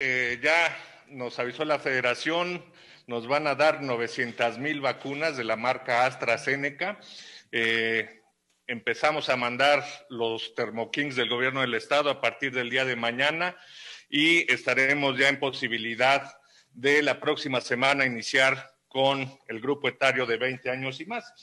Eh, ya nos avisó la federación, nos van a dar 900 mil vacunas de la marca AstraZeneca. Eh, empezamos a mandar los termokings del gobierno del estado a partir del día de mañana y estaremos ya en posibilidad de la próxima semana iniciar con el grupo etario de 20 años y más.